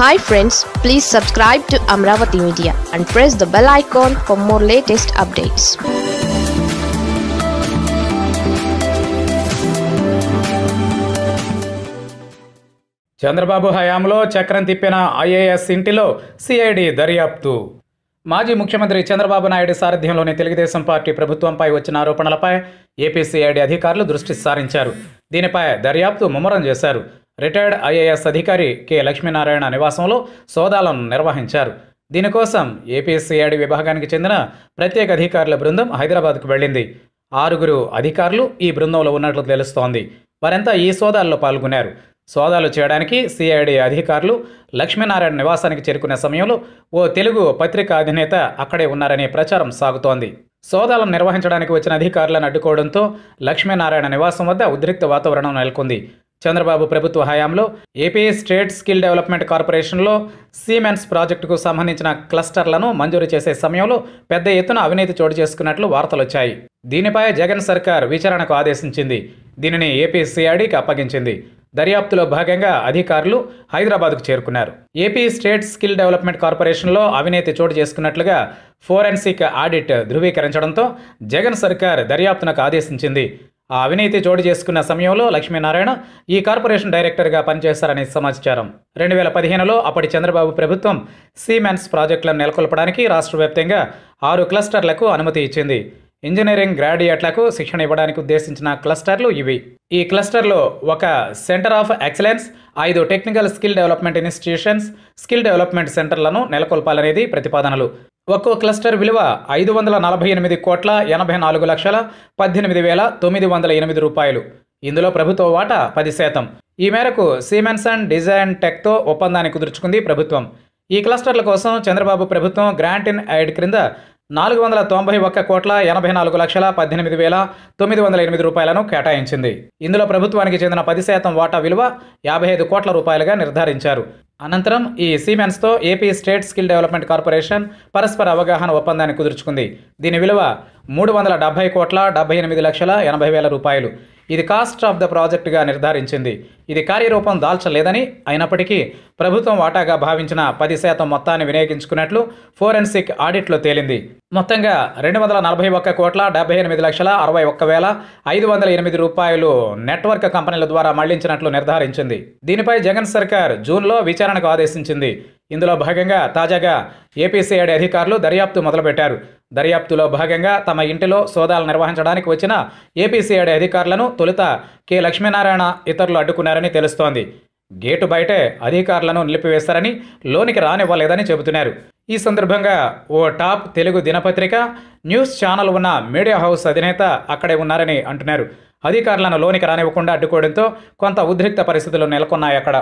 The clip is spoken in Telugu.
hi friends please subscribe to Amaravati media and press the bell icon for more latest updates Chandrababu హయాంలో చక్రం తిప్పిన ఐఏఎస్ ఇంటిలో సిఐడి దర్యాప్తు మాజీ ముఖ్యమంత్రి చంద్రబాబు నాయుడు సారథ్యంలోని తెలుగుదేశం పార్టీ ప్రభుత్వంపై వచ్చిన ఆరోపణలపై ఏపీసీఐడి అధికారులు దృష్టి సారించారు దీనిపై దర్యాప్తు ముమ్మరం చేశారు రిటైర్డ్ ఐఏఎస్ అధికారి కె లక్ష్మీనారాయణ నివాసంలో సోదాలను నిర్వహించారు దీనికోసం ఏపీసీఐడి విభాగానికి చెందిన ప్రత్యేక అధికారుల బృందం హైదరాబాద్కు వెళ్ళింది ఆరుగురు అధికారులు ఈ బృందంలో ఉన్నట్లు తెలుస్తోంది వారంతా ఈ సోదాల్లో పాల్గొన్నారు సోదాలు చేయడానికి సిఐడి అధికారులు లక్ష్మీనారాయణ నివాసానికి చేరుకునే సమయంలో ఓ తెలుగు పత్రికా అధినేత అక్కడే ఉన్నారనే ప్రచారం సాగుతోంది సోదాలను నిర్వహించడానికి వచ్చిన అధికారులను అడ్డుకోవడంతో లక్ష్మీనారాయణ నివాసం వద్ద ఉద్రిక్త వాతావరణం నెలకొంది చంద్రబాబు ప్రభుత్వ హయాంలో ఏపీ స్టేట్ స్కిల్ డెవలప్మెంట్ కార్పొరేషన్లో సీమెన్స్ ప్రాజెక్టుకు సంబంధించిన క్లస్టర్లను మంజూరు చేసే సమయంలో పెద్ద ఎత్తున అవినీతి చోటు చేసుకున్నట్లు వార్తలొచ్చాయి దీనిపై జగన్ సర్కార్ విచారణకు ఆదేశించింది దీనిని ఏపీ సిఐడికి అప్పగించింది దర్యాప్తులో భాగంగా అధికారులు హైదరాబాద్కు చేరుకున్నారు ఏపీ స్టేట్ స్కిల్ డెవలప్మెంట్ కార్పొరేషన్లో అవినీతి చోటు చేసుకున్నట్లుగా ఫోరెన్సిక్ ఆడిట్ ధృవీకరించడంతో జగన్ సర్కార్ దర్యాప్తునకు ఆదేశించింది ఆ అవినీతి చోటు చేసుకున్న సమయంలో లక్ష్మీనారాయణ ఈ కార్పొరేషన్ డైరెక్టర్గా పనిచేశారనే సమాచారం రెండు వేల పదిహేనులో అప్పటి చంద్రబాబు ప్రభుత్వం సీమెన్స్ ప్రాజెక్టులను నెలకొల్పడానికి రాష్ట్రవ్యాప్తంగా ఆరు క్లస్టర్లకు అనుమతి ఇచ్చింది ఇంజనీరింగ్ గ్రాడ్యుయేట్లకు శిక్షణ ఇవ్వడానికి ఉద్దేశించిన క్లస్టర్లు ఇవి ఈ క్లస్టర్లో ఒక సెంటర్ ఆఫ్ ఎక్సలెన్స్ ఐదు technical skill development institutions skill development సెంటర్లను నెలకొల్పాలనేది ప్రతిపాదనలు ఒక్కో క్లస్టర్ విలువ ఐదు వందల నలభై ఎనిమిది కోట్ల ఎనభై నాలుగు లక్షల పద్దెనిమిది వేల తొమ్మిది వందల ఎనిమిది రూపాయలు ఇందులో ప్రభుత్వ వాటా పది శాతం ఈ మేరకు సిమెన్స్ అండ్ డిజైన్ టెక్తో ఒప్పందాన్ని కుదుర్చుకుంది ప్రభుత్వం ఈ క్లస్టర్ల కోసం చంద్రబాబు ప్రభుత్వం గ్రాంట్ ఇన్ ఎయిడ్ క్రింద నాలుగు వందల తొంభై ఒక్క కోట్ల ఎనభై నాలుగు లక్షల పద్దెనిమిది వేల తొమ్మిది వందల ఎనిమిది రూపాయలను కేటాయించింది ఇందులో ప్రభుత్వానికి చెందిన పది శాతం వాటా విలువ యాభై ఐదు కోట్ల రూపాయలుగా నిర్ధారించారు అనంతరం ఈ సీమెన్స్తో AP state skill development corporation పరస్పర అవగాహన ఒప్పందాన్ని కుదుర్చుకుంది దీని విలువ మూడు వందల డెబ్బై కోట్ల డెబ్బై ఎనిమిది లక్షల ఎనభై వేల రూపాయలు ఇది కాస్ట్ ఆఫ్ ద ప్రాజెక్టుగా నిర్ధారించింది ఇది కార్యరూపం దాల్చలేదని అయినప్పటికీ ప్రభుత్వం వాటాగా భావించిన పది శాతం మొత్తాన్ని వినియోగించుకున్నట్లు ఫోరెన్సిక్ ఆడిట్లో తేలింది మొత్తంగా రెండు వందల నలభై ఒక్క కోట్ల డెబ్బై ఎనిమిది లక్షల అరవై ఒక్క వేల ఐదు వందల ఎనిమిది రూపాయలు నెట్వర్క్ కంపెనీల ద్వారా మళ్లించినట్లు నిర్ధారించింది దీనిపై జగన్ సర్కార్ జూన్లో విచారణకు ఆదేశించింది ఇందులో భాగంగా తాజాగా ఏపీసీఐడి అధికారులు దర్యాప్తు మొదలుపెట్టారు దర్యాప్తులో భాగంగా తమ ఇంటిలో సోదాలు నిర్వహించడానికి వచ్చిన ఏపీసీఐడి అధికారులను తొలుత కె లక్ష్మీనారాయణ ఇతరులు అడ్డుకున్నారని తెలుస్తోంది గేటు బయటే అధికారులను నిలిపివేస్తారని లోనికి రానివ్వలేదని చెబుతున్నారు ఈ సందర్భంగా ఓ టాప్ తెలుగు దినపత్రిక న్యూస్ ఛానల్ ఉన్న మీడియా హౌస్ అధినేత అక్కడే ఉన్నారని అంటున్నారు అధికారులను లోనికి రానివ్వకుండా అడ్డుకోవడంతో కొంత ఉద్రిక్త పరిస్థితులు నెలకొన్నాయి అక్కడ